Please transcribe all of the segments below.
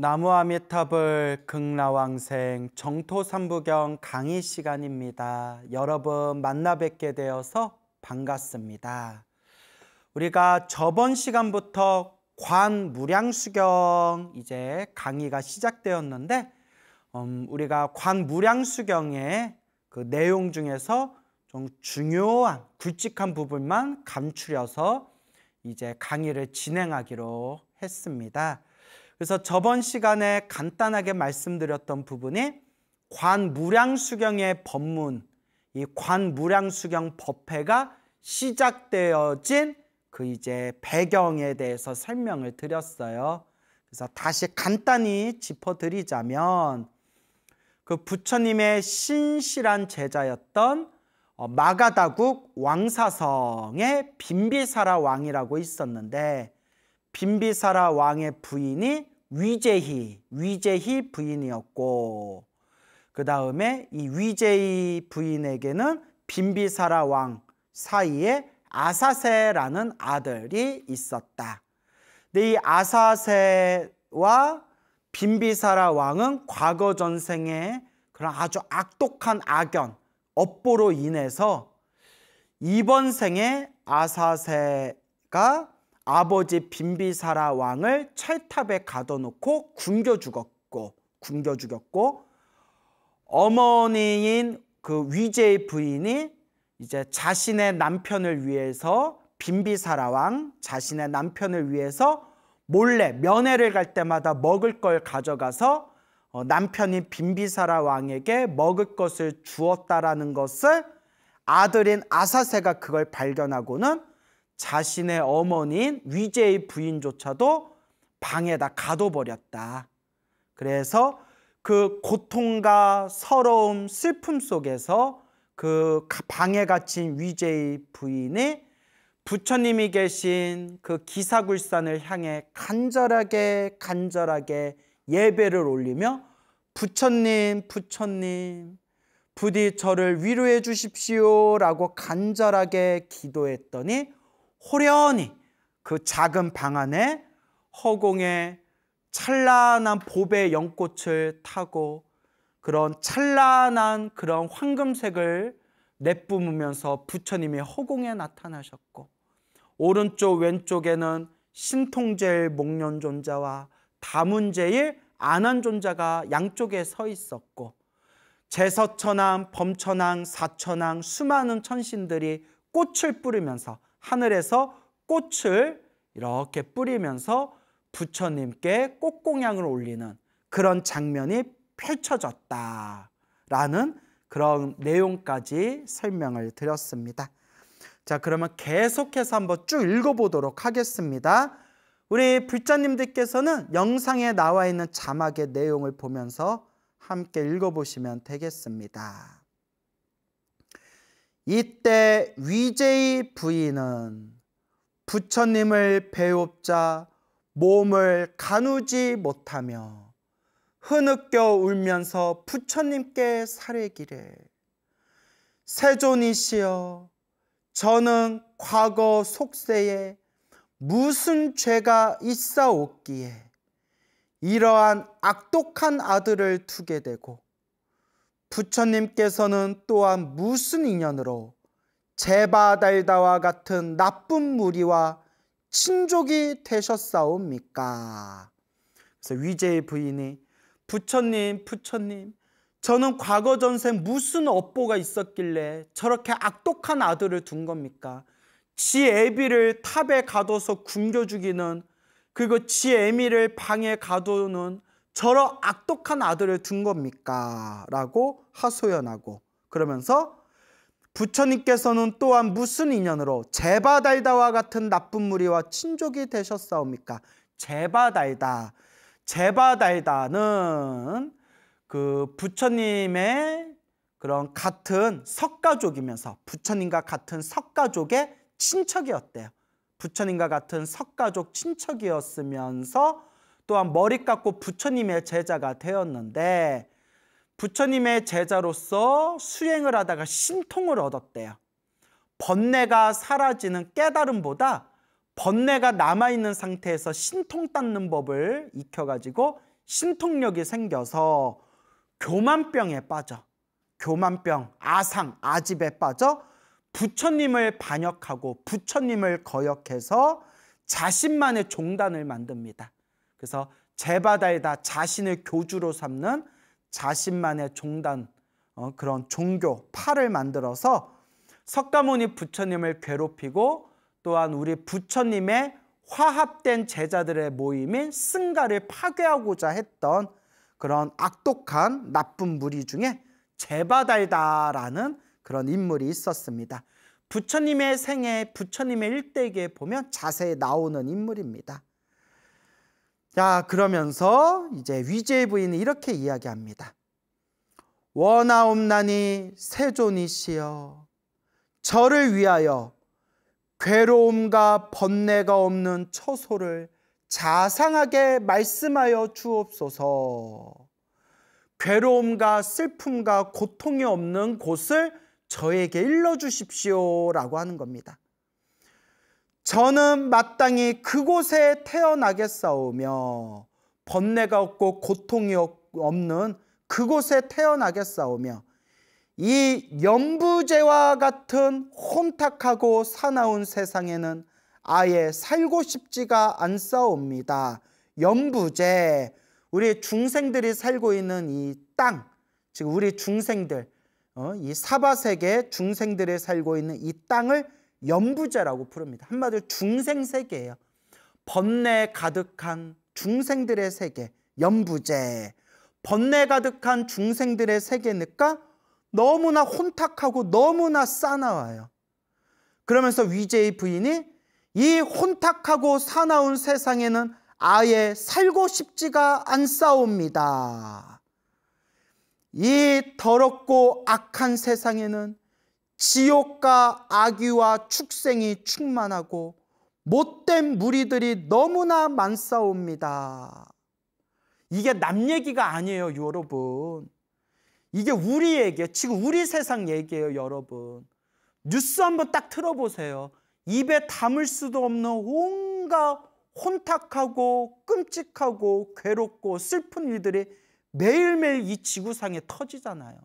나무아미타불 극라왕생 정토삼부경 강의 시간입니다. 여러분 만나 뵙게 되어서 반갑습니다. 우리가 저번 시간부터 관무량수경 이제 강의가 시작되었는데 음, 우리가 관무량수경의 그 내용 중에서 좀 중요한 굵직한 부분만 감추려서 이제 강의를 진행하기로 했습니다. 그래서 저번 시간에 간단하게 말씀드렸던 부분이 관무량수경의 법문, 이 관무량수경 법회가 시작되어진 그 이제 배경에 대해서 설명을 드렸어요. 그래서 다시 간단히 짚어드리자면 그 부처님의 신실한 제자였던 어, 마가다국 왕사성의 빈비사라 왕이라고 있었는데 빈비사라 왕의 부인이 위제희위제희 부인이었고 그 다음에 이위제희 부인에게는 빈비사라 왕 사이에 아사세라는 아들이 있었다. 근데 이 아사세와 빈비사라 왕은 과거 전생에 그런 아주 악독한 악연, 업보로 인해서 이번 생에 아사세가 아버지 빈비사라 왕을 철탑에 가둬놓고 굶겨 죽었고 굶겨 죽였고 어머니인 그 위제의 부인이 이제 자신의 남편을 위해서 빈비사라 왕 자신의 남편을 위해서 몰래 면회를 갈 때마다 먹을 걸 가져가서 어, 남편이 빈비사라 왕에게 먹을 것을 주었다라는 것을 아들인 아사세가 그걸 발견하고는 자신의 어머니인 위제의 부인조차도 방에다 가둬버렸다. 그래서 그 고통과 서러움, 슬픔 속에서 그 방에 갇힌 위제의 부인이 부처님이 계신 그 기사굴산을 향해 간절하게 간절하게 예배를 올리며 부처님, 부처님, 부디 저를 위로해 주십시오 라고 간절하게 기도했더니 호련히 그 작은 방 안에 허공에 찬란한 보배 연꽃을 타고 그런 찬란한 그런 황금색을 내뿜으면서 부처님이 허공에 나타나셨고 오른쪽 왼쪽에는 신통제일 목련존자와 다문제일 안한존자가 양쪽에 서 있었고 제서천왕, 범천왕, 사천왕 수많은 천신들이 꽃을 뿌리면서 하늘에서 꽃을 이렇게 뿌리면서 부처님께 꽃공양을 올리는 그런 장면이 펼쳐졌다라는 그런 내용까지 설명을 드렸습니다. 자, 그러면 계속해서 한번 쭉 읽어보도록 하겠습니다. 우리 불자님들께서는 영상에 나와 있는 자막의 내용을 보면서 함께 읽어보시면 되겠습니다. 이때 위제의 부인은 부처님을 배웁자 몸을 가누지 못하며 흐느껴 울면서 부처님께 사례기를 세존이시여 저는 과거 속세에 무슨 죄가 있사옵기에 이러한 악독한 아들을 두게 되고 부처님께서는 또한 무슨 인연으로 제바달다와 같은 나쁜 무리와 친족이 되셨사옵니까? 그래서 위제의 부인이 부처님, 부처님, 저는 과거 전생 무슨 업보가 있었길래 저렇게 악독한 아들을 둔 겁니까? 지 애비를 탑에 가둬서 굶겨 죽이는 그리고 지 애미를 방에 가두는 저런 악독한 아들을 둔 겁니까? 라고 하소연하고 그러면서 부처님께서는 또한 무슨 인연으로 제바달다와 같은 나쁜 무리와 친족이 되셨사옵니까? 제바달다. 제바달다는 그 부처님의 그런 같은 석가족이면서 부처님과 같은 석가족의 친척이었대요. 부처님과 같은 석가족 친척이었으면서 또한 머리 깎고 부처님의 제자가 되었는데 부처님의 제자로서 수행을 하다가 신통을 얻었대요. 번뇌가 사라지는 깨달음보다 번뇌가 남아있는 상태에서 신통 닦는 법을 익혀가지고 신통력이 생겨서 교만병에 빠져 교만병, 아상, 아집에 빠져 부처님을 반역하고 부처님을 거역해서 자신만의 종단을 만듭니다. 그래서 제바다에다 자신을 교주로 삼는 자신만의 종단 어, 그런 종교 파를 만들어서 석가모니 부처님을 괴롭히고 또한 우리 부처님의 화합된 제자들의 모임인 승가를 파괴하고자 했던 그런 악독한 나쁜 무리 중에 제바달다라는 그런 인물이 있었습니다. 부처님의 생애, 부처님의 일대기에 보면 자세히 나오는 인물입니다. 야, 그러면서 이제 위제 의부인은 이렇게 이야기합니다. 원하옵나니 세존이시여 저를 위하여 괴로움과 번뇌가 없는 처소를 자상하게 말씀하여 주옵소서. 괴로움과 슬픔과 고통이 없는 곳을 저에게 일러 주십시오라고 하는 겁니다. 저는 마땅히 그곳에 태어나겠사오며 번뇌가 없고 고통이 없는 그곳에 태어나겠사오며 이염부제와 같은 혼탁하고 사나운 세상에는 아예 살고 싶지가 않사옵니다. 염부제 우리 중생들이 살고 있는 이 땅, 즉 우리 중생들, 어, 이 사바세계 중생들이 살고 있는 이 땅을 연부제라고 부릅니다. 한마디로 중생 세계예요. 번뇌 가득한 중생들의 세계, 연부제. 번뇌 가득한 중생들의 세계니까 너무나 혼탁하고 너무나 싸나와요. 그러면서 위제의 부인이 이 혼탁하고 사나운 세상에는 아예 살고 싶지가 않사옵니다. 이 더럽고 악한 세상에는 지옥과 악귀와 축생이 충만하고 못된 무리들이 너무나 많사옵니다. 이게 남 얘기가 아니에요, 여러분. 이게 우리 얘기 지금 우리 세상 얘기예요, 여러분. 뉴스 한번 딱 틀어보세요. 입에 담을 수도 없는 온갖 혼탁하고 끔찍하고 괴롭고 슬픈 일들이 매일매일 이 지구상에 터지잖아요.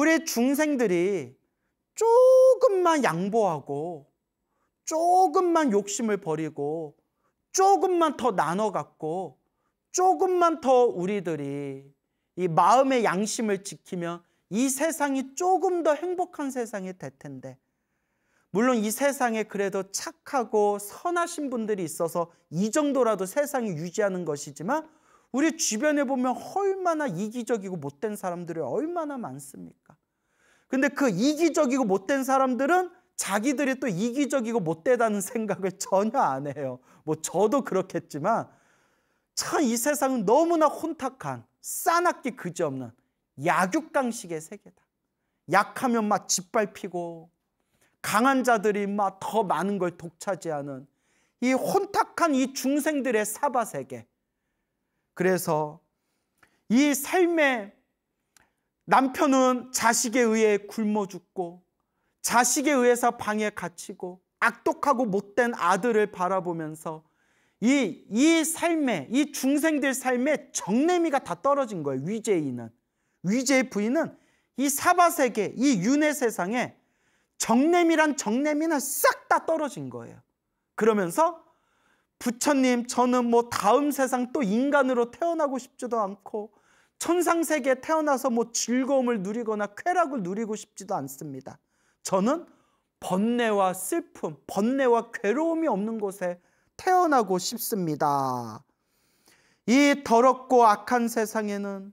우리 중생들이 조금만 양보하고 조금만 욕심을 버리고 조금만 더 나눠 갖고 조금만 더 우리들이 이 마음의 양심을 지키면 이 세상이 조금 더 행복한 세상이 될 텐데 물론 이 세상에 그래도 착하고 선하신 분들이 있어서 이 정도라도 세상이 유지하는 것이지만 우리 주변에 보면 얼마나 이기적이고 못된 사람들이 얼마나 많습니까? 근데 그 이기적이고 못된 사람들은 자기들이 또 이기적이고 못되다는 생각을 전혀 안 해요. 뭐 저도 그렇겠지만 참 이 세상은 너무나 혼탁한 싸납기 그지없는 약육강식의 세계다. 약하면 막 짓밟히고 강한 자들이 막 더 많은 걸 독차지하는 이 혼탁한 이 중생들의 사바 세계. 그래서 이삶에 남편은 자식에 의해 굶어 죽고 자식에 의해서 방에 갇히고 악독하고 못된 아들을 바라보면서 이, 이 삶에, 이 중생들 삶에 정내미가 다 떨어진 거예요. 위제인은. 위제의 부인은 이 사바세계, 이 윤회 세상에 정내미란 정내미는 싹 다 떨어진 거예요. 그러면서 부처님, 저는 뭐 다음 세상 또 인간으로 태어나고 싶지도 않고 천상 세계에 태어나서 뭐 즐거움을 누리거나 쾌락을 누리고 싶지도 않습니다. 저는 번뇌와 슬픔, 번뇌와 괴로움이 없는 곳에 태어나고 싶습니다. 이 더럽고 악한 세상에는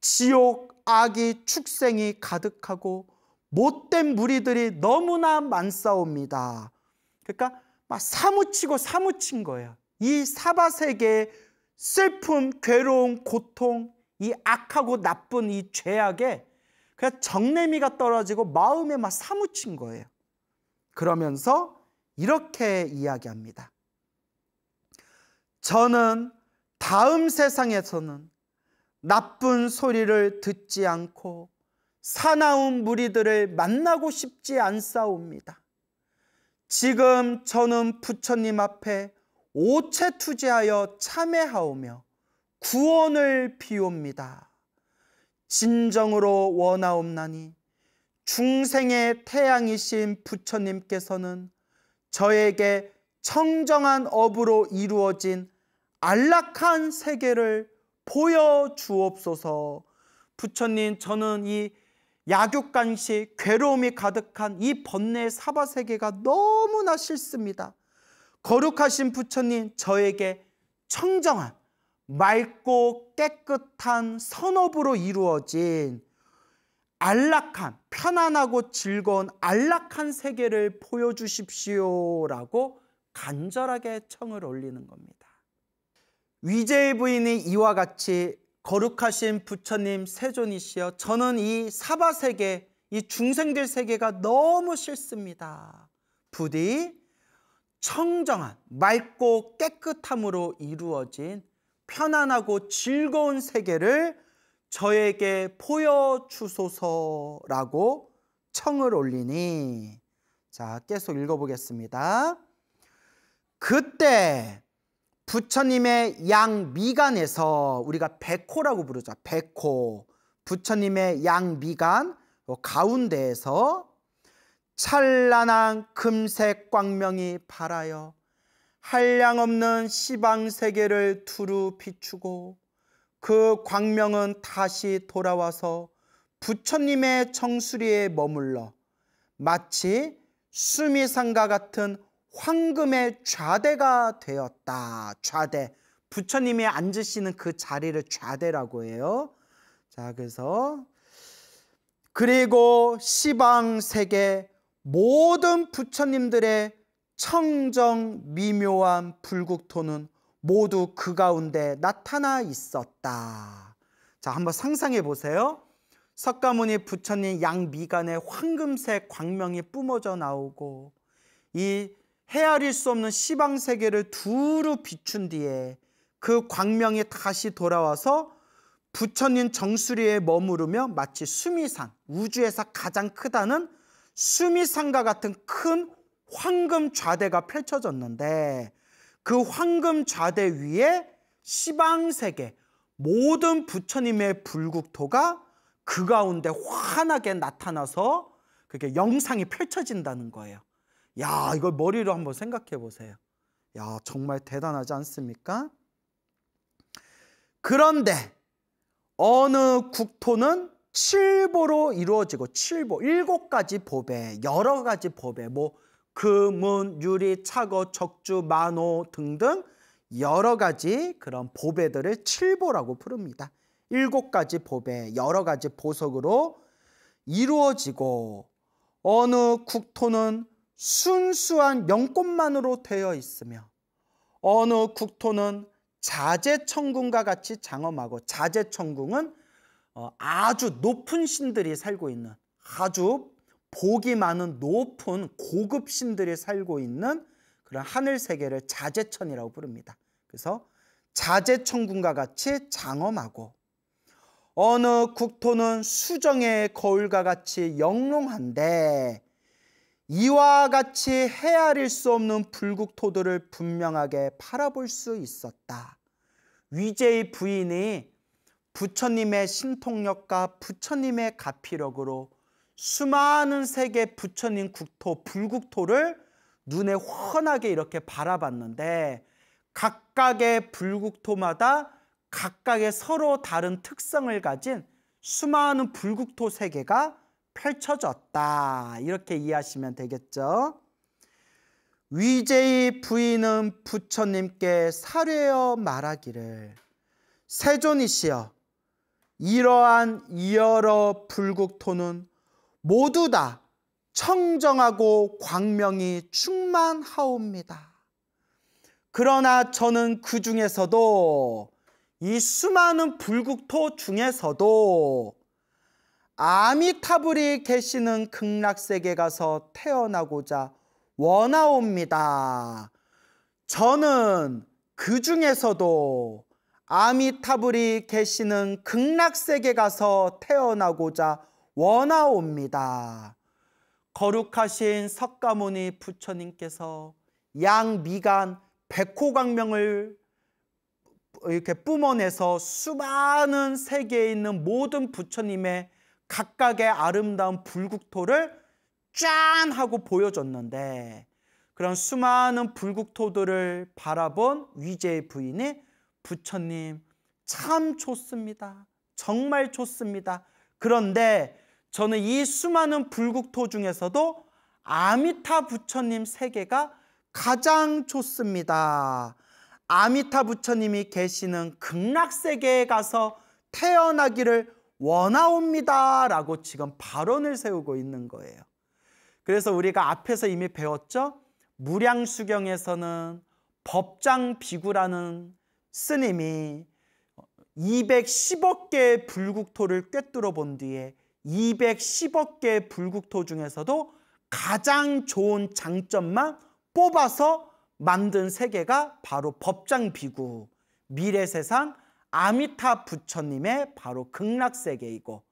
지옥, 악이, 축생이 가득하고 못된 무리들이 너무나 많사옵니다. 그러니까 막 사무치고 사무친 거예요. 이 사바 세계 슬픔, 괴로움, 고통, 이 악하고 나쁜 이 죄악에 그냥 정내미가 떨어지고 마음에 막 사무친 거예요. 그러면서 이렇게 이야기합니다. 저는 다음 세상에서는 나쁜 소리를 듣지 않고 사나운 무리들을 만나고 싶지 않사옵니다. 지금 저는 부처님 앞에 오체 투지하여 참회하오며 구원을 비옵니다. 진정으로 원하옵나니 중생의 태양이신 부처님께서는 저에게 청정한 업으로 이루어진 안락한 세계를 보여주옵소서 부처님 저는 이 약육간식, 괴로움이 가득한 이 번뇌의 사바 세계가 너무나 싫습니다. 거룩하신 부처님 저에게 청정한 맑고 깨끗한 선업으로 이루어진 안락한 편안하고 즐거운 안락한 세계를 보여주십시오라고 간절하게 청을 올리는 겁니다. 위제의 부인이 이와 같이 거룩하신 부처님 세존이시여 저는 이 사바 세계, 이 중생들 세계가 너무 싫습니다. 부디 청정한 맑고 깨끗함으로 이루어진 편안하고 즐거운 세계를 저에게 보여주소서라고 청을 올리니 자 계속 읽어보겠습니다. 그때 부처님의 양미간에서 우리가 백호라고 부르죠. 백호. 부처님의 양미간 가운데에서 찬란한 금색 광명이 발하여 한량없는 시방 세계를 두루 비추고 그 광명은 다시 돌아와서 부처님의 정수리에 머물러 마치 수미상과 같은 황금의 좌대가 되었다. 좌대. 부처님이 앉으시는 그 자리를 좌대라고 해요. 자, 그래서 그리고 시방 세계 모든 부처님들의 청정 미묘한 불국토는 모두 그 가운데 나타나 있었다. 자, 한번 상상해 보세요. 석가모니 부처님 양미간에 황금색 광명이 뿜어져 나오고 이 헤아릴 수 없는 시방 세계를 두루 비춘 뒤에 그 광명이 다시 돌아와서 부처님 정수리에 머무르며 마치 수미산 우주에서 가장 크다는 수미산과 같은 큰 황금 좌대가 펼쳐졌는데 그 황금 좌대 위에 시방 세계 모든 부처님의 불국토가 그 가운데 환하게 나타나서 그게 영상이 펼쳐진다는 거예요. 야, 이걸 머리로 한번 생각해 보세요. 야, 정말 대단하지 않습니까? 그런데 어느 국토는 칠보로 이루어지고 칠보 일곱 가지 보배 여러 가지 보배 뭐 금은 유리 차거 적주 만호 등등 여러 가지 그런 보배들을 칠보라고 부릅니다. 일곱 가지 보배 여러 가지 보석으로 이루어지고 어느 국토는 순수한 영권만으로 되어 있으며 어느 국토는 자제천궁과 같이 장엄하고 자제천궁은 어, 아주 높은 신들이 살고 있는 아주 복이 많은 높은 고급 신들이 살고 있는 그런 하늘 세계를 자제천이라고 부릅니다. 그래서 자제천궁과 같이 장엄하고 어느 국토는 수정의 거울과 같이 영롱한데 이와 같이 헤아릴 수 없는 불국토도를 분명하게 팔아볼수 있었다. 위제의 부인이 부처님의 신통력과 부처님의 가피력으로 수많은 세계 부처님 국토, 불국토를 눈에 훤하게 이렇게 바라봤는데 각각의 불국토마다 각각의 서로 다른 특성을 가진 수많은 불국토 세계가 펼쳐졌다. 이렇게 이해하시면 되겠죠. 위제의 부인은 부처님께 사례여 말하기를 세존이시여 이러한 여러 불국토는 모두 다 청정하고 광명이 충만하옵니다. 그러나 저는 그 중에서도 이 수많은 불국토 중에서도 아미타불이 계시는 극락세계 가서 태어나고자 원하옵니다. 저는 그 중에서도 아미타불이 계시는 극락세계 가서 태어나고자 원하옵니다. 거룩하신 석가모니 부처님께서 양미간 백호강명을 이렇게 뿜어내서 수많은 세계에 있는 모든 부처님의 각각의 아름다운 불국토를 짠 하고 보여줬는데 그런 수많은 불국토들을 바라본 위제의 부인이 부처님 참 좋습니다. 정말 좋습니다. 그런데 저는 이 수많은 불국토 중에서도 아미타 부처님 세계가 가장 좋습니다. 아미타 부처님이 계시는 극락세계에 가서 태어나기를 원하옵니다. 라고 지금 발언을 세우고 있는 거예요. 그래서 우리가 앞에서 이미 배웠죠? 무량수경에서는 법장 비구라는 스님이 210억 개의 불국토를 꿰뚫어 본 뒤에 210억 개의 불국토 중에서도 가장 좋은 장점만 뽑아서 만든 세계가 바로 법장 비구, 미래 세상, 아미타 부처님의 바로 극락 세계이고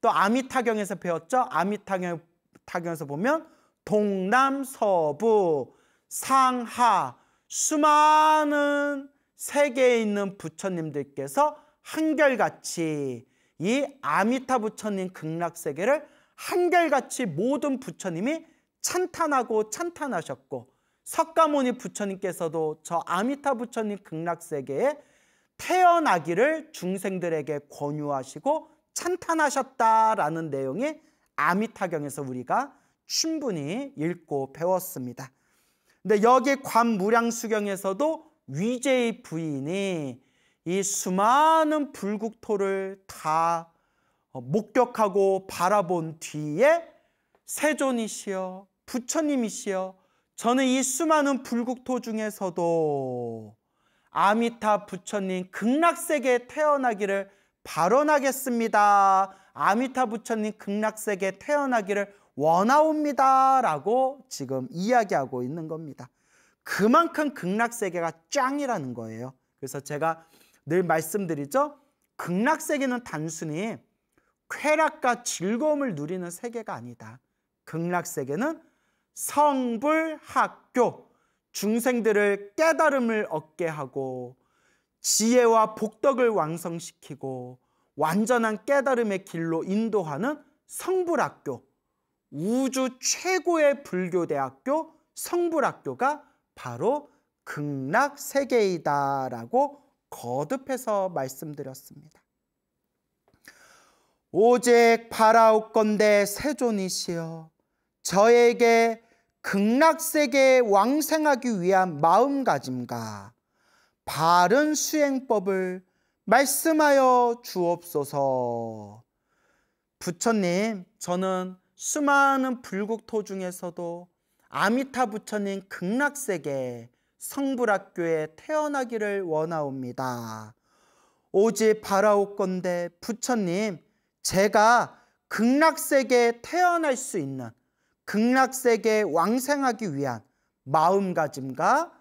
또 아미타경에서 배웠죠. 아미타경에서 보면 동남 서부 상하 수많은 세계에 있는 부처님들께서 한결같이 이 아미타 부처님 극락 세계를 한결같이 모든 부처님이 찬탄하고 찬탄하셨고 석가모니 부처님께서도 저 아미타 부처님 극락 세계에 태어나기를 중생들에게 권유하시고 찬탄하셨다라는 내용이 아미타경에서 우리가 충분히 읽고 배웠습니다. 근데 여기 관무량수경에서도 위제의 부인이 이 수많은 불국토를 다 어, 목격하고 바라본 뒤에 세존이시여 부처님이시여 저는 이 수많은 불국토 중에서도 아미타 부처님 극락세계에 태어나기를 발언하겠습니다. 아미타 부처님 극락세계에 태어나기를 원하옵니다. 라고 지금 이야기하고 있는 겁니다. 그만큼 극락세계가 짱이라는 거예요. 그래서 제가 늘 말씀드리죠. 극락세계는 단순히 쾌락과 즐거움을 누리는 세계가 아니다. 극락세계는 성불, 학교, 중생들을 깨달음을 얻게 하고 지혜와 복덕을 왕성시키고 완전한 깨달음의 길로 인도하는 성불학교, 우주 최고의 불교대학교 성불학교가 바로 극락세계이다라고 거듭해서 말씀드렸습니다. 오직 바라옵건대 세존이시여 저에게 극락세계에 왕생하기 위한 마음가짐과 바른 수행법을 말씀하여 주옵소서. 부처님, 저는 수많은 불국토 중에서도 아미타 부처님 극락세계 성불학교에 태어나기를 원하옵니다. 오직 바라옵건대 부처님, 제가 극락세계에 태어날 수 있는 극락세계에 왕생하기 위한 마음가짐과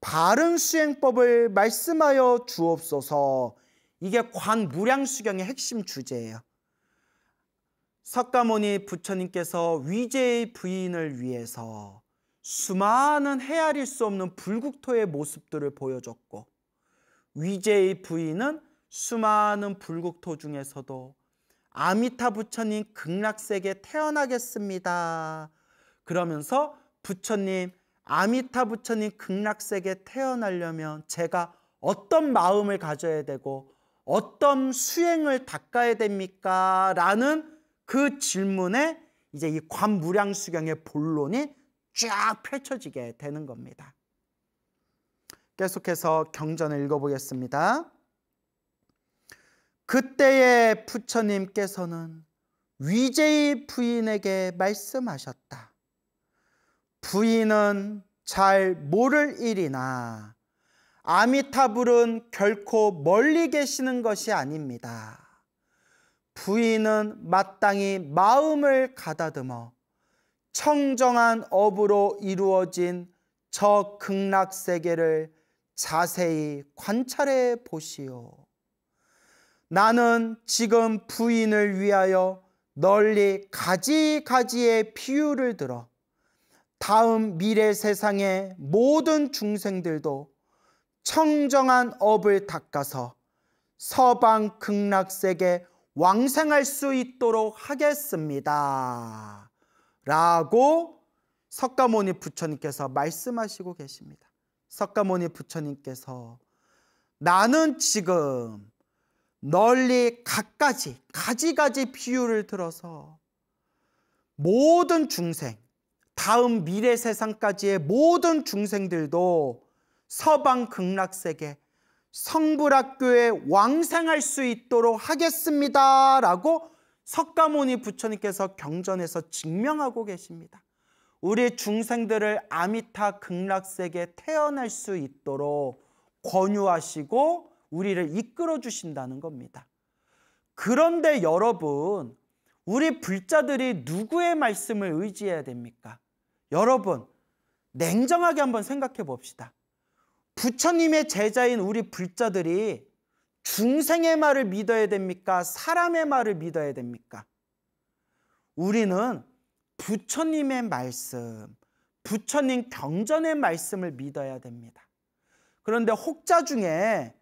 바른 수행법을 말씀하여 주옵소서 이게 관무량수경의 핵심 주제예요. 석가모니 부처님께서 위제의 부인을 위해서 수많은 헤아릴 수 없는 불국토의 모습들을 보여줬고 위제의 부인은 수많은 불국토 중에서도 아미타 부처님 극락세계 태어나겠습니다. 그러면서 부처님 아미타 부처님 극락세계 태어나려면 제가 어떤 마음을 가져야 되고 어떤 수행을 닦아야 됩니까? 라는 그 질문에 이제 이 관무량수경의 본론이 쫙 펼쳐지게 되는 겁니다. 계속해서 경전을 읽어보겠습니다. 그때의 부처님께서는 위제의 부인에게 말씀하셨다. 부인은 잘 모를 일이나 아미타불은 결코 멀리 계시는 것이 아닙니다. 부인은 마땅히 마음을 가다듬어 청정한 업으로 이루어진 저 극락 세계를 자세히 관찰해 보시오. 나는 지금 부인을 위하여 널리 가지가지의 비유를 들어 다음 미래 세상의 모든 중생들도 청정한 업을 닦아서 서방 극락세계 왕생할 수 있도록 하겠습니다. 라고 석가모니 부처님께서 말씀하시고 계십니다. 석가모니 부처님께서 나는 지금 널리 갖가지 가지가지 비유를 들어서 모든 중생 다음 미래 세상까지의 모든 중생들도 서방 극락세계 성불학교에 왕생할 수 있도록 하겠습니다 라고 석가모니 부처님께서 경전에서 증명하고 계십니다 우리 중생들을 아미타 극락세계에 태어날 수 있도록 권유하시고 우리를 이끌어 주신다는 겁니다. 그런데 여러분, 우리 불자들이 누구의 말씀을 의지해야 됩니까? 여러분, 냉정하게 한번 생각해 봅시다. 부처님의 제자인 우리 불자들이 중생의 말을 믿어야 됩니까? 사람의 말을 믿어야 됩니까? 우리는 부처님의 말씀, 부처님 경전의 말씀을 믿어야 됩니다. 그런데 혹자 중에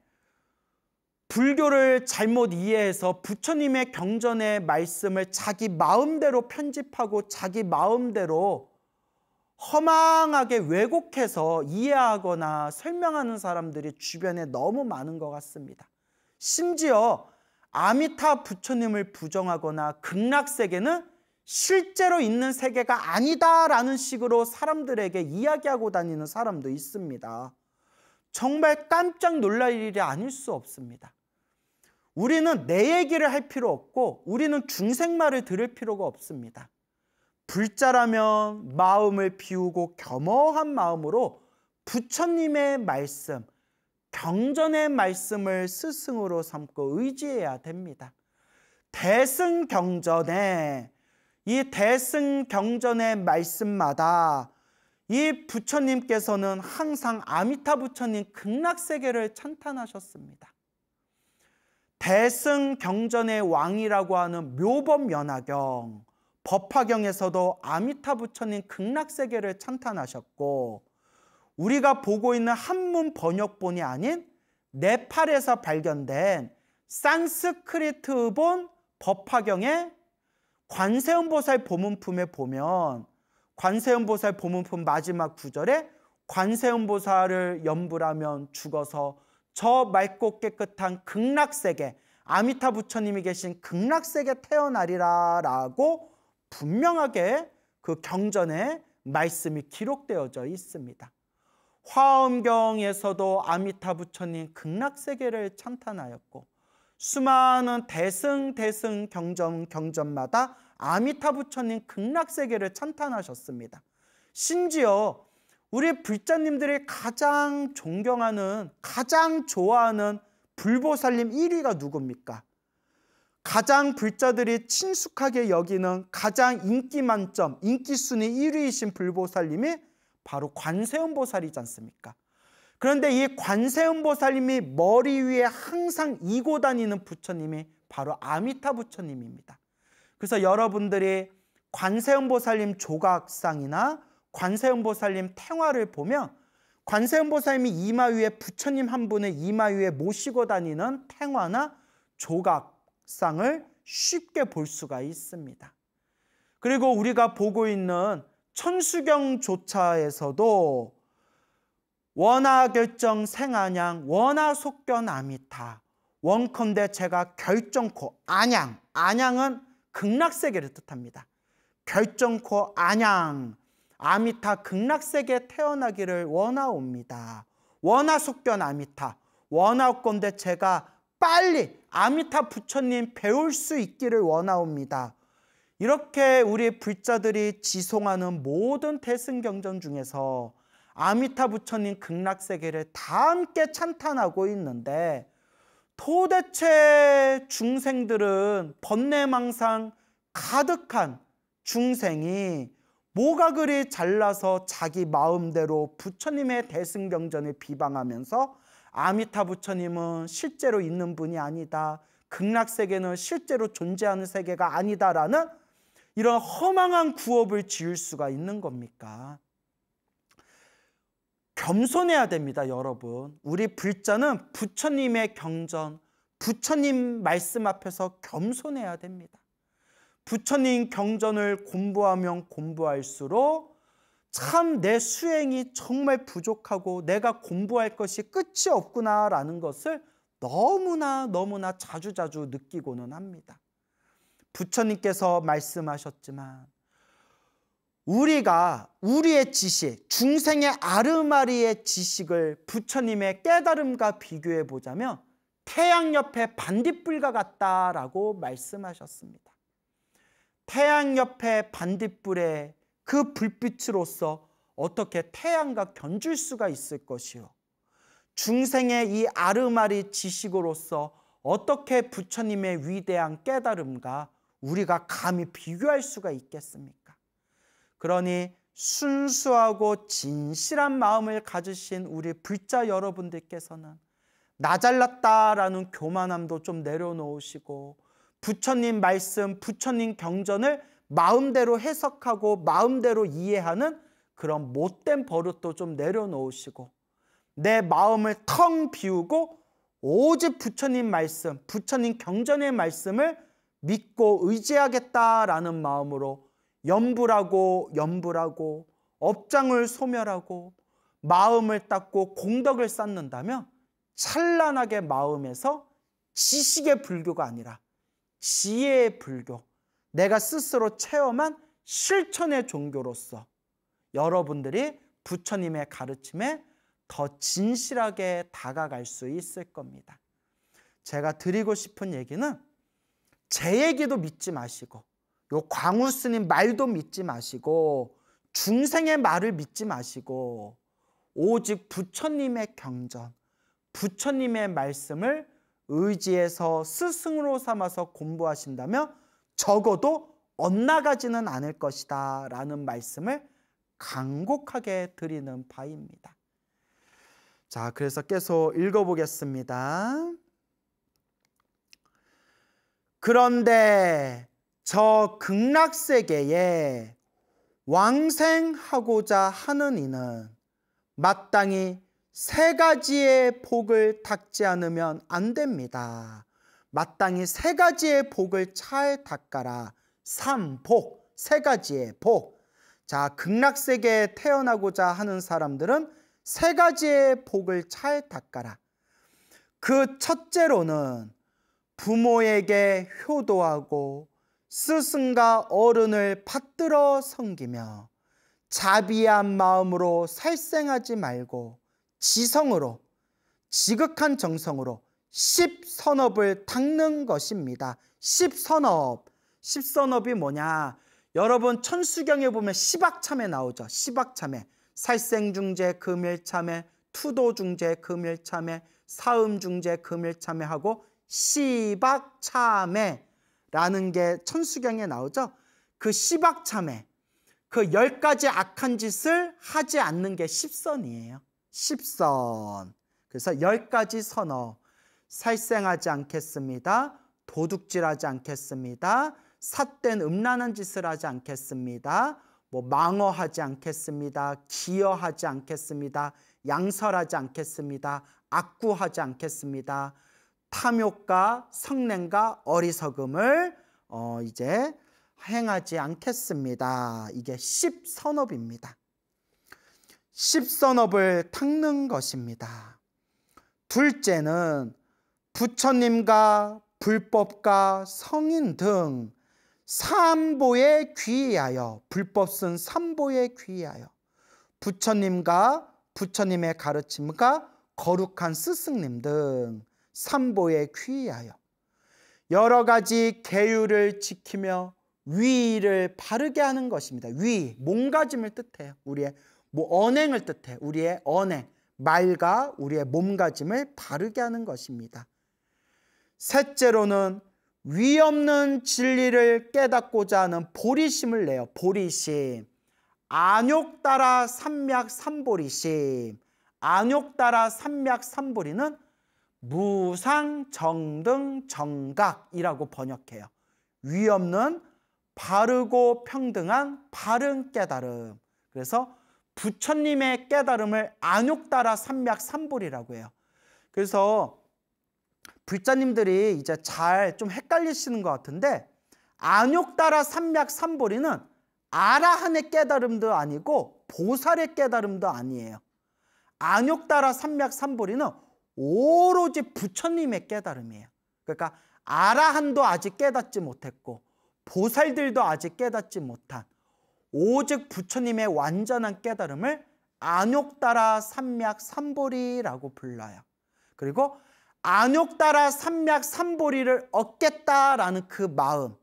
불교를 잘못 이해해서 부처님의 경전의 말씀을 자기 마음대로 편집하고 자기 마음대로 허망하게 왜곡해서 이해하거나 설명하는 사람들이 주변에 너무 많은 것 같습니다. 심지어 아미타 부처님을 부정하거나 극락세계는 실제로 있는 세계가 아니다라는 식으로 사람들에게 이야기하고 다니는 사람도 있습니다. 정말 깜짝 놀랄 일이 아닐 수 없습니다. 우리는 내 얘기를 할 필요 없고 우리는 중생말을 들을 필요가 없습니다. 불자라면 마음을 비우고 겸허한 마음으로 부처님의 말씀, 경전의 말씀을 스승으로 삼고 의지해야 됩니다. 대승 경전에 이 대승 경전의 말씀마다 이 부처님께서는 항상 아미타 부처님 극락 세계를 찬탄하셨습니다. 대승 경전의 왕이라고 하는 묘범 연화경, 법화경에서도 아미타 부처님 극락세계를 찬탄하셨고 우리가 보고 있는 한문 번역본이 아닌 네팔에서 발견된 산스크리트본 법화경의 관세음보살 보문품에 보면 관세음보살 보문품 마지막 구절에 관세음보살을 염불하면 죽어서 저 맑고 깨끗한 극락세계 아미타 부처님이 계신 극락세계 태어나리라라고 분명하게 그 경전에 말씀이 기록되어져 있습니다. 화엄경에서도 아미타 부처님 극락세계를 찬탄하였고 수많은 대승 대승 경전 경전마다 아미타 부처님 극락세계를 찬탄하셨습니다. 심지어 우리 불자님들이 가장 존경하는, 가장 좋아하는 불보살님 1위가 누굽니까? 가장 불자들이 친숙하게 여기는 가장 인기 만점, 인기 순위 1위이신 불보살님이 바로 관세음보살이지 않습니까? 그런데 이 관세음보살님이 머리 위에 항상 이고 다니는 부처님이 바로 아미타 부처님입니다. 그래서 여러분들이 관세음보살님 조각상이나 관세음보살님 탱화를 보면 관세음보살님이 이마 위에 부처님 한 분을 이마 위에 모시고 다니는 탱화나 조각상을 쉽게 볼 수가 있습니다. 그리고 우리가 보고 있는 천수경조차에서도 원하결정 생안양, 원하속견 아미타, 원컨대 제가 결정코 안양, 안양은 극락세계를 뜻합니다. 결정코 안양, 아미타 극락세계에 태어나기를 원하옵니다. 원하숙견 아미타 원하옵건데 제가 빨리 아미타 부처님 배울 수 있기를 원하옵니다. 이렇게 우리 불자들이 지송하는 모든 대승경전 중에서 아미타 부처님 극락세계를 다 함께 찬탄하고 있는데 도대체 중생들은 번뇌망상 가득한 중생이 뭐가 그리 잘나서 자기 마음대로 부처님의 대승경전을 비방하면서 아미타 부처님은 실제로 있는 분이 아니다. 극락세계는 실제로 존재하는 세계가 아니다라는 이런 허망한 구업을 지을 수가 있는 겁니까? 겸손해야 됩니다, 여러분. 우리 불자는 부처님의 경전, 부처님 말씀 앞에서 겸손해야 됩니다. 부처님 경전을 공부하면 공부할수록 참 내 수행이 정말 부족하고 내가 공부할 것이 끝이 없구나라는 것을 너무나 너무나 자주자주 느끼고는 합니다. 부처님께서 말씀하셨지만 우리가 우리의 지식, 중생의 아르마리의 지식을 부처님의 깨달음과 비교해 보자면 태양 옆에 반딧불과 같다라고 말씀하셨습니다. 태양 옆에 반딧불에 그 불빛으로서 어떻게 태양과 견줄 수가 있을 것이요. 중생의 이 아르마리 지식으로서 어떻게 부처님의 위대한 깨달음과 우리가 감히 비교할 수가 있겠습니까? 그러니 순수하고 진실한 마음을 가지신 우리 불자 여러분들께서는 나 잘났다라는 교만함도 좀 내려놓으시고 부처님 말씀, 부처님 경전을 마음대로 해석하고 마음대로 이해하는 그런 못된 버릇도 좀 내려놓으시고 내 마음을 텅 비우고 오직 부처님 말씀, 부처님 경전의 말씀을 믿고 의지하겠다라는 마음으로 염불하고 염불하고 업장을 소멸하고 마음을 닦고 공덕을 쌓는다면 찬란하게 마음에서 지식의 불교가 아니라 지혜의 불교, 내가 스스로 체험한 실천의 종교로서 여러분들이 부처님의 가르침에 더 진실하게 다가갈 수 있을 겁니다. 제가 드리고 싶은 얘기는 제 얘기도 믿지 마시고 요 광우 스님 말도 믿지 마시고 중생의 말을 믿지 마시고 오직 부처님의 경전, 부처님의 말씀을 의지해서 스승으로 삼아서 공부하신다면 적어도 엇나가지는 않을 것이다 라는 말씀을 강곡하게 드리는 바입니다. 자, 그래서 계속 읽어보겠습니다. 그런데 저 극락세계에 왕생하고자 하는 이는 마땅히 세 가지의 복을 닦지 않으면 안 됩니다. 마땅히 세 가지의 복을 잘 닦아라. 삼복, 세 가지의 복. 자, 극락세계에 태어나고자 하는 사람들은 세 가지의 복을 잘 닦아라. 그 첫째로는 부모에게 효도하고 스승과 어른을 받들어 섬기며 자비한 마음으로 살생하지 말고 지성으로 지극한 정성으로 십선업을 닦는 것입니다. 십선업. 십선업이 뭐냐? 여러분 천수경에 보면 십악참에 나오죠. 십악참에. 살생중재, 금일참에, 투도중재, 금일참에, 사음중재, 금일참에 하고 십악참에라는 게 천수경에 나오죠. 그 십악참에 그 열 가지 악한 짓을 하지 않는 게 십선이에요. 10선. 그래서 열가지 선어. 살생하지 않겠습니다. 도둑질하지 않겠습니다. 삿된 음란한 짓을 하지 않겠습니다. 뭐 망어하지 않겠습니다. 기여하지 않겠습니다. 양설하지 않겠습니다. 악구하지 않겠습니다. 탐욕과 성냄과 어리석음을 어 이제 행하지 않겠습니다. 이게 10선업입니다. 십선업을 닦는 것입니다. 둘째는 부처님과 불법과 성인 등 삼보에 귀하여 불법 쓴 삼보에 귀하여 부처님과 부처님의 가르침과 거룩한 스승님 등 삼보에 귀하여 여러 가지 계율을 지키며 위를 바르게 하는 것입니다. 위, 몸가짐을 뜻해요. 우리의 뭐 언행을 뜻해 우리의 언행, 말과 우리의 몸가짐을 바르게 하는 것입니다. 셋째로는 위없는 진리를 깨닫고자 하는 보리심을 내요. 보리심. 안욕 따라 삼맥 삼보리심. 안욕 따라 삼맥 삼보리는 무상 정등 정각이라고 번역해요. 위없는 바르고 평등한 바른 깨달음. 그래서 부처님의 깨달음을 안욕따라 삼맥 삼불이라고 해요. 그래서 불자님들이 이제 잘 좀 헷갈리시는 것 같은데 안욕따라 삼맥 삼불이는 아라한의 깨달음도 아니고 보살의 깨달음도 아니에요. 안욕따라 삼맥 삼불이는 오로지 부처님의 깨달음이에요. 그러니까 아라한도 아직 깨닫지 못했고 보살들도 아직 깨닫지 못한 오직 부처님의 완전한 깨달음을 안욕따라 삼맥 삼보리라고 불러요. 그리고 안욕따라 삼맥 삼보리를 얻겠다라는 그 마음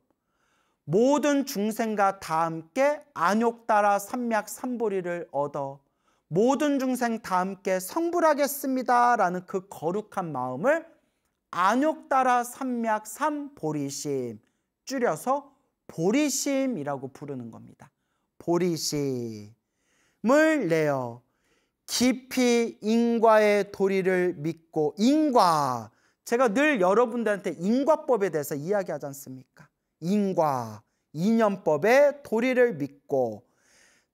모든 중생과 다 함께 안욕따라 삼맥 삼보리를 얻어 모든 중생 다 함께 성불하겠습니다라는 그 거룩한 마음을 안욕따라 삼맥 삼보리심 줄여서 보리심이라고 부르는 겁니다. 보리심을 내어 깊이 인과의 도리를 믿고 인과 제가 늘 여러분들한테 인과법에 대해서 이야기하지 않습니까? 인과 인연법의 도리를 믿고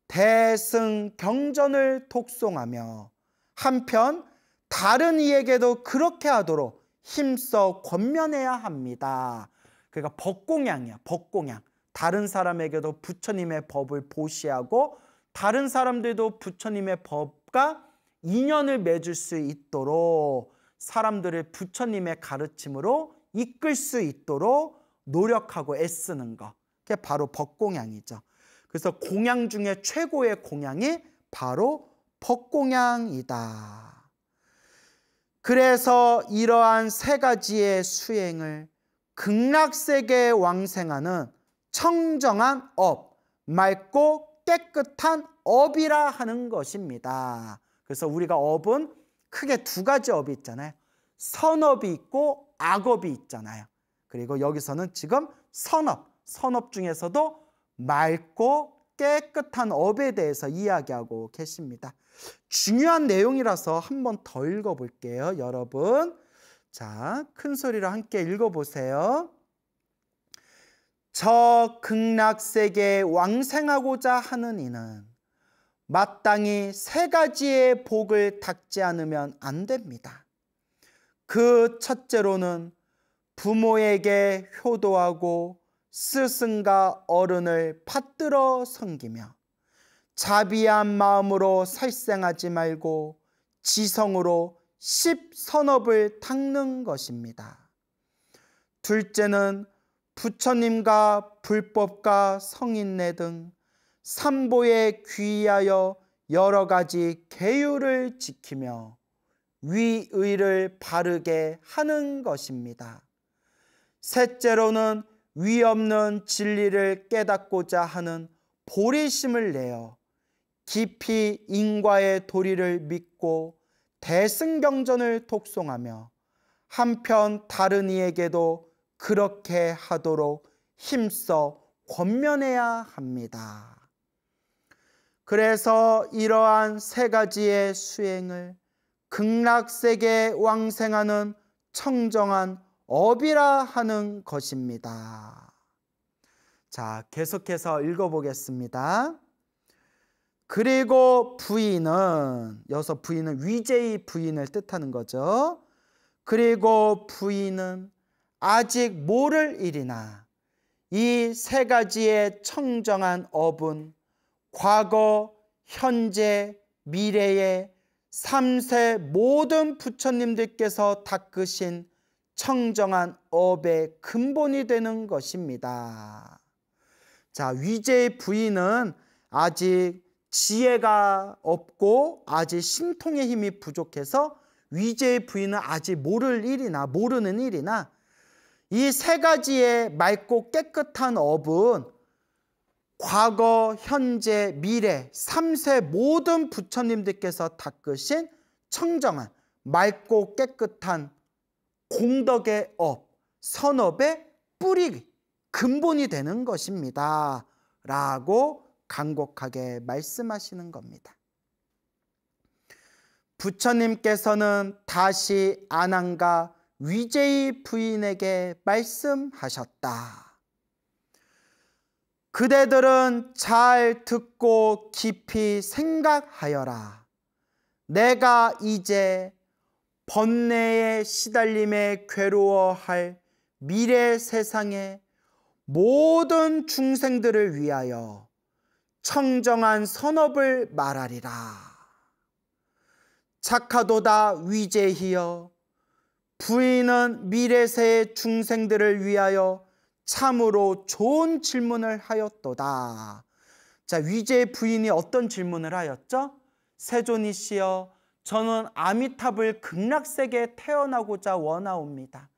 대승 경전을 독송하며 한편 다른 이에게도 그렇게 하도록 힘써 권면해야 합니다. 그러니까 법공양이야, 법공양. 다른 사람에게도 부처님의 법을 보시하고 다른 사람들도 부처님의 법과 인연을 맺을 수 있도록 사람들을 부처님의 가르침으로 이끌 수 있도록 노력하고 애쓰는 것. 그게 바로 법공양이죠. 그래서 공양 중에 최고의 공양이 바로 법공양이다. 그래서 이러한 세 가지의 수행을 극락세계에 왕생하는 청정한 업, 맑고 깨끗한 업이라 하는 것입니다. 그래서 우리가 업은 크게 두 가지 업이 있잖아요. 선업이 있고 악업이 있잖아요. 그리고 여기서는 지금 선업, 선업 중에서도 맑고 깨끗한 업에 대해서 이야기하고 계십니다. 중요한 내용이라서 한 번 더 읽어볼게요, 여러분. 자, 큰 소리로 함께 읽어보세요. 저 극락세계에 왕생하고자 하는 이는 마땅히 세 가지의 복을 닦지 않으면 안 됩니다. 그 첫째로는 부모에게 효도하고 스승과 어른을 받들어 섬기며 자비한 마음으로 살생하지 말고 지성으로 십선업을 닦는 것입니다. 둘째는 부처님과 불법과 성인네등 삼보에 귀하여 여러 가지 계율을 지키며 위의를 바르게 하는 것입니다. 셋째로는 위 없는 진리를 깨닫고자 하는 보리심을 내어 깊이 인과의 도리를 믿고 대승경전을 독송하며 한편 다른 이에게도 그렇게 하도록 힘써 권면해야 합니다. 그래서 이러한 세 가지의 수행을 극락세계 왕생하는 청정한 업이라 하는 것입니다. 자, 계속해서 읽어보겠습니다. 그리고 부인은, 여기서 부인은 위제의 부인을 뜻하는 거죠. 그리고 부인은 아직 모를 일이나 이 세 가지의 청정한 업은 과거, 현재, 미래의 삼세 모든 부처님들께서 닦으신 청정한 업의 근본이 되는 것입니다. 자, 위제의 부인은 아직 지혜가 없고 아직 신통의 힘이 부족해서 위제의 부인은 아직 모를 일이나 모르는 일이나 이세 가지의 맑고 깨끗한 업은 과거, 현재, 미래, 삼세 모든 부처님들께서 닦으신 청정한 맑고 깨끗한 공덕의 업, 선업의 뿌리, 근본이 되는 것입니다. 라고 간곡하게 말씀하시는 겁니다. 부처님께서는 다시 아난가 위제의 부인에게 말씀하셨다. 그대들은 잘 듣고 깊이 생각하여라. 내가 이제 번뇌의 시달림에 괴로워할 미래 세상의 모든 중생들을 위하여 청정한 선업을 말하리라. 착하도다 위제히여 부인은 미래 세의 중생들을 위하여 참으로 좋은 질문을 하였도다. 자, 위제 부인이 어떤 질문을 하였죠? 세존이시여, 저는 아미타불 극락세계에 태어나고자 원하옵니다.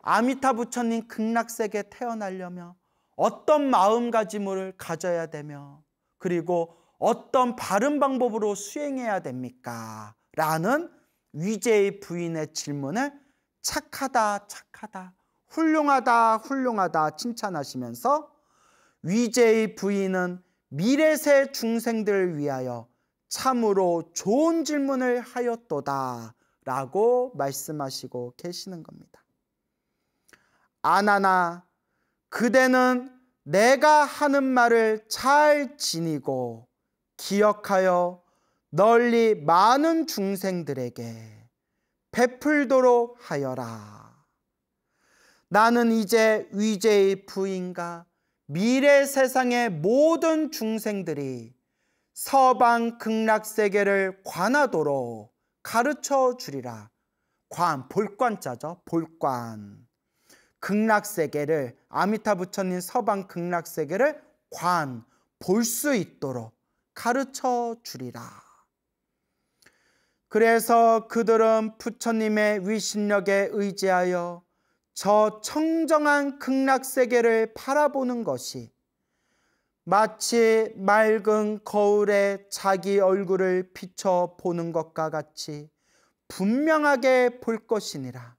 아미타 부처님 극락세계에 태어나려면 어떤 마음가짐을 가져야 되며 그리고 어떤 바른 방법으로 수행해야 됩니까? 라는 위제의 부인의 질문을 착하다, 착하다, 훌륭하다, 훌륭하다 칭찬하시면서 위제의 부인은 미래세 중생들을 위하여 참으로 좋은 질문을 하였도다 라고 말씀하시고 계시는 겁니다. 아나나 그대는 내가 하는 말을 잘 지니고 기억하여 널리 많은 중생들에게 베풀도록 하여라. 나는 이제 위제의 부인과 미래 세상의 모든 중생들이 서방 극락 세계를 관하도록 가르쳐 주리라. 관, 볼관자죠. 볼관. 극락 세계를 아미타 부처님 서방 극락 세계를 관, 볼 수 있도록 가르쳐 주리라. 그래서 그들은 부처님의 위신력에 의지하여 저 청정한 극락세계를 바라보는 것이 마치 맑은 거울에 자기 얼굴을 비춰보는 것과 같이 분명하게 볼 것이니라.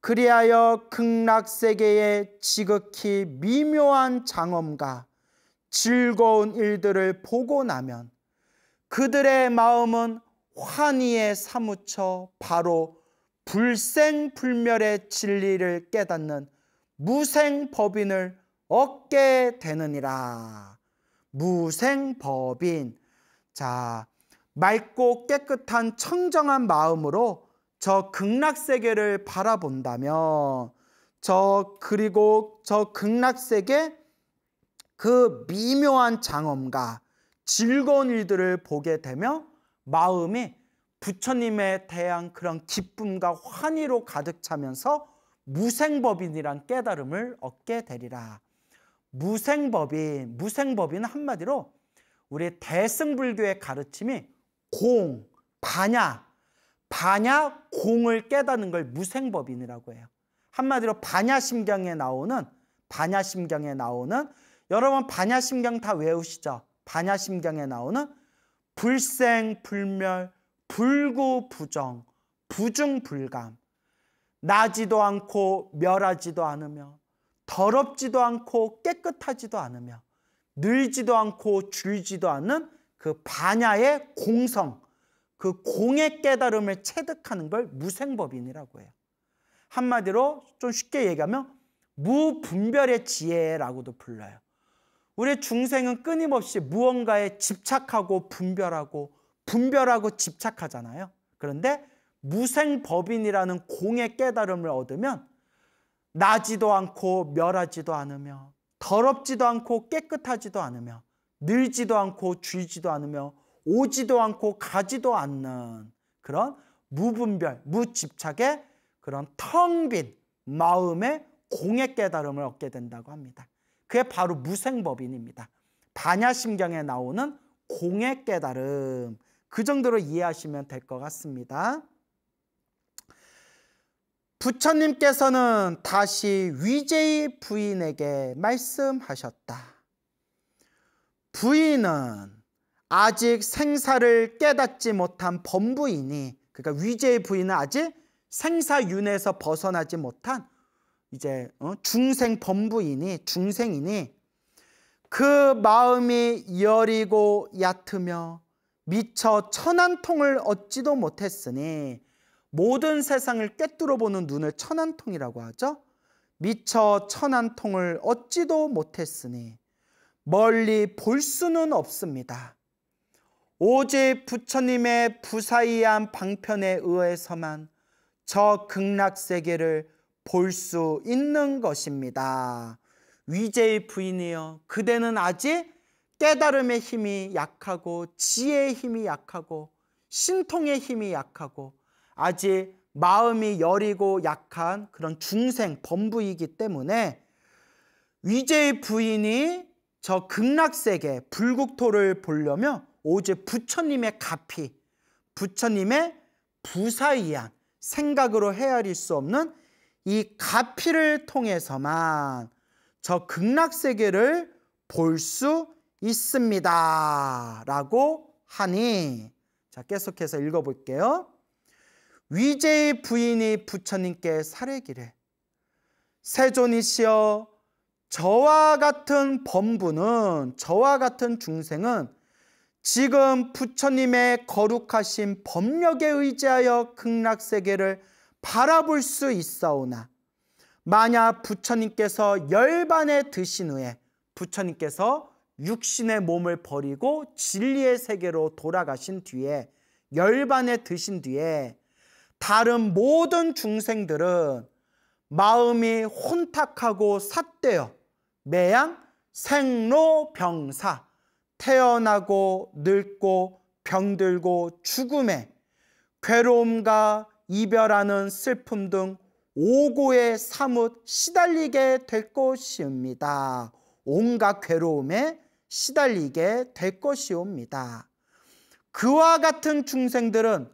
그리하여 극락세계의 지극히 미묘한 장엄과 즐거운 일들을 보고 나면 그들의 마음은 환희에 사무쳐 바로 불생불멸의 진리를 깨닫는 무생법인을 얻게 되느니라. 무생법인. 자, 맑고 깨끗한 청정한 마음으로 저 극락세계를 바라본다면 저 그리고 저 극락세계 그 미묘한 장엄과 즐거운 일들을 보게 되며 마음이 부처님에 대한 그런 기쁨과 환희로 가득 차면서 무생법인이란 깨달음을 얻게 되리라. 무생법인, 무생법인 한마디로 우리 대승불교의 가르침이 공, 반야, 반야 공을 깨닫는 걸 무생법인이라고 해요. 한마디로 반야심경에 나오는 반야심경에 나오는 여러분 반야심경 다 외우시죠? 반야심경에 나오는 불생불멸, 불구부정 부중불감, 나지도 않고 멸하지도 않으며 더럽지도 않고 깨끗하지도 않으며 늘지도 않고 줄지도 않는 그 반야의 공성, 그 공의 깨달음을 체득하는 걸 무생법인이라고 해요. 한마디로 좀 쉽게 얘기하면 무분별의 지혜라고도 불러요. 우리의 중생은 끊임없이 무언가에 집착하고 분별하고 분별하고 집착하잖아요. 그런데 무생법인이라는 공의 깨달음을 얻으면 나지도 않고 멸하지도 않으며 더럽지도 않고 깨끗하지도 않으며 늘지도 않고 줄지도 않으며 오지도 않고 가지도 않는 그런 무분별, 무집착의 그런 텅 빈 마음의 공의 깨달음을 얻게 된다고 합니다. 그게 바로 무생법인입니다. 반야심경에 나오는 공의 깨달음 그 정도로 이해하시면 될 것 같습니다. 부처님께서는 다시 위제의 부인에게 말씀하셨다. 부인은 아직 생사를 깨닫지 못한 범부인이 그러니까 위제의 부인은 아직 생사윤에서 벗어나지 못한 이제 어, 중생 범부이니 중생이니 그 마음이 여리고 얕으며 미처 천한 통을 얻지도 못했으니 모든 세상을 꿰뚫어 보는 눈을 천한 통이라고 하죠. 미처 천한 통을 얻지도 못했으니 멀리 볼 수는 없습니다. 오직 부처님의 부사이한 방편에 의해서만 저 극락 세계를 볼수 있는 것입니다. 위제의 부인이여 그대는 아직 깨달음의 힘이 약하고 지혜의 힘이 약하고 신통의 힘이 약하고 아직 마음이 여리고 약한 그런 중생 범부이기 때문에 위제의 부인이 저 극락세계 불국토를 보려면 오직 부처님의 가피 부처님의 부사이한 생각으로 헤아릴 수 없는 이 가피를 통해서만 저 극락세계를 볼 수 있습니다. 라고 하니 자 계속해서 읽어볼게요. 위제의 부인이 부처님께 사례기를 세존이시여 저와 같은 범부는 저와 같은 중생은 지금 부처님의 거룩하신 법력에 의지하여 극락세계를 바라볼 수 있사오나 만약 부처님께서 열반에 드신 후에 부처님께서 육신의 몸을 버리고 진리의 세계로 돌아가신 뒤에 열반에 드신 뒤에 다른 모든 중생들은 마음이 혼탁하고 삿되어 매양 생로병사 태어나고 늙고 병들고 죽음에 괴로움과 이별하는 슬픔 등오고의 사뭇 시달리게 될 것이옵니다. 온갖 괴로움에 시달리게 될 것이옵니다. 그와 같은 중생들은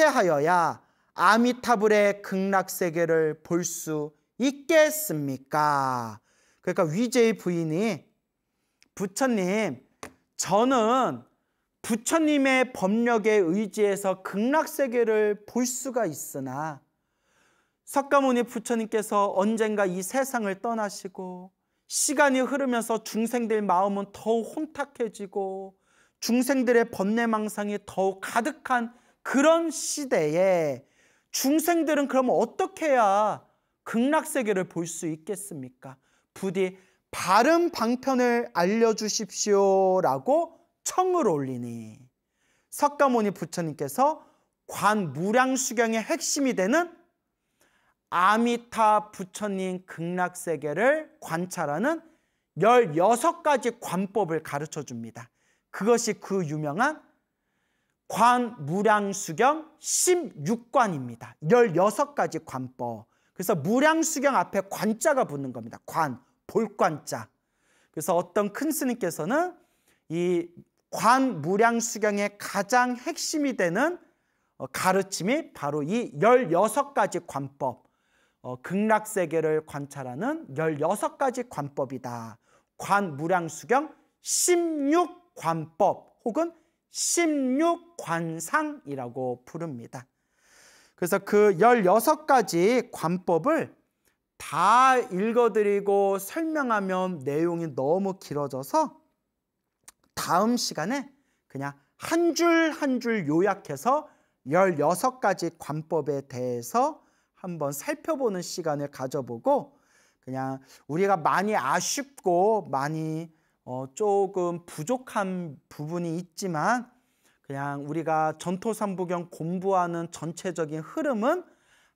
어떻게 하여야 아미타불의 극락세계를 볼 수 있겠습니까? 그러니까 위제의 부인이 부처님 저는 부처님의 법력에 의지해서 극락세계를 볼 수가 있으나 석가모니 부처님께서 언젠가 이 세상을 떠나시고 시간이 흐르면서 중생들 마음은 더욱 혼탁해지고 중생들의 번뇌망상이 더욱 가득한 그런 시대에 중생들은 그럼 어떻게 해야 극락세계를 볼 수 있겠습니까? 부디 바른 방편을 알려주십시오라고 청을 올리니 석가모니 부처님께서 관무량수경의 핵심이 되는 아미타 부처님 극락세계를 관찰하는 16가지 관법을 가르쳐 줍니다. 그것이 그 유명한 관무량수경 16관입니다. 16가지 관법. 그래서 무량수경 앞에 관자가 붙는 겁니다. 관, 볼관자. 그래서 어떤 큰 스님께서는 이 관무량 수경의 가장 핵심이 되는 어, 가르침이 바로 이 16가지 관법, 어, 극락세계를 관찰하는 16가지 관법이다. 관무량수경 16관법 혹은 16관상이라고 부릅니다. 그래서 그 16가지 관법을 다 읽어드리고 설명하면 내용이 너무 길어져서 다음 시간에 그냥 한 줄 한 줄 요약해서 16가지 관법에 대해서 한번 살펴보는 시간을 가져보고 그냥 우리가 많이 아쉽고 많이 어 조금 부족한 부분이 있지만 그냥 우리가 전토삼부경 공부하는 전체적인 흐름은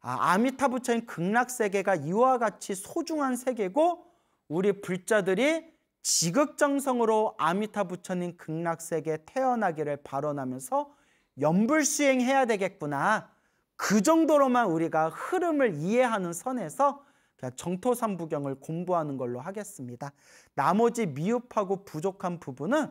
아, 아미타부처인 극락세계가 이와 같이 소중한 세계고 우리 불자들이 지극정성으로 아미타 부처님 극락세계 태어나기를 발언하면서 연불수행해야 되겠구나. 그 정도로만 우리가 흐름을 이해하는 선에서 정토삼부경을 공부하는 걸로 하겠습니다. 나머지 미흡하고 부족한 부분은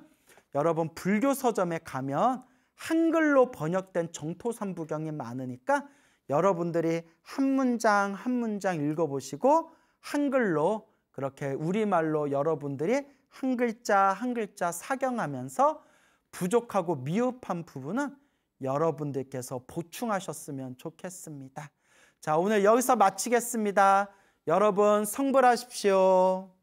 여러분 불교 서점에 가면 한글로 번역된 정토삼부경이 많으니까 여러분들이 한 문장 한 문장 읽어보시고 한글로 그렇게 우리말로 여러분들이 한 글자 한 글자 사경하면서 부족하고 미흡한 부분은 여러분들께서 보충하셨으면 좋겠습니다. 자, 오늘 여기서 마치겠습니다. 여러분 성불하십시오.